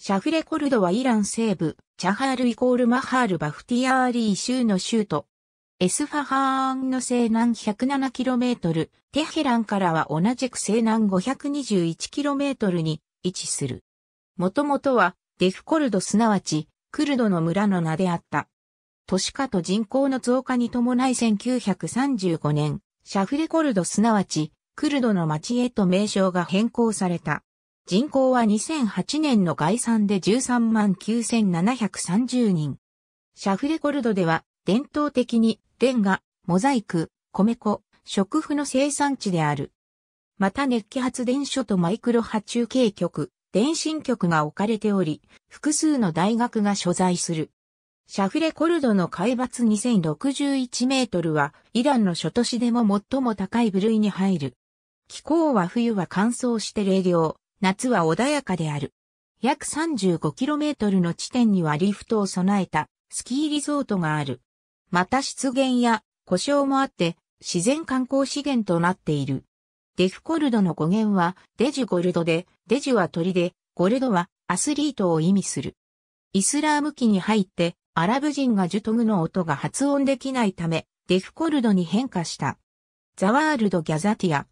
シャフレコルドはイラン西部、チャハールイコールマハールバフティアーリー州の州都。エスファハーンの西南 107km、テヘランからは同じく西南 521km に位置する。もともとはデフコルドすなわちクルドの村の名であった。都市化と人口の増加に伴い1935年、シャフレコルドすなわちクルドの町へと名称が変更された。人口は2008年の概算で13万9730人。シャフレコルドでは伝統的にレンガ、モザイク、米粉、食譜の生産地である。また熱気発電所とマイクロ波中継局、電信局が置かれており、複数の大学が所在する。シャフレコルドの海抜2061メートルは、イランの諸都市でも最も高い部類に入る。気候は冬は乾燥して冷涼、夏は穏やかである。約 35km の地点にはリフトを備えたスキーリゾートがある。また湿原や故障もあって自然観光資源となっている。デフコルドの語源はデジゴルドで、デジは鳥で、ゴルドはアスリートを意味する。イスラーム期に入ってアラブ人がジュトグの音が発音できないため、デフコルドに変化した。ザワールド・ギャザティア、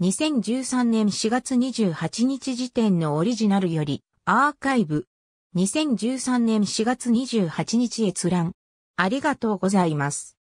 2013年4月28日時点のオリジナルより、アーカイブ。2013年4月28日閲覧。ありがとうございます。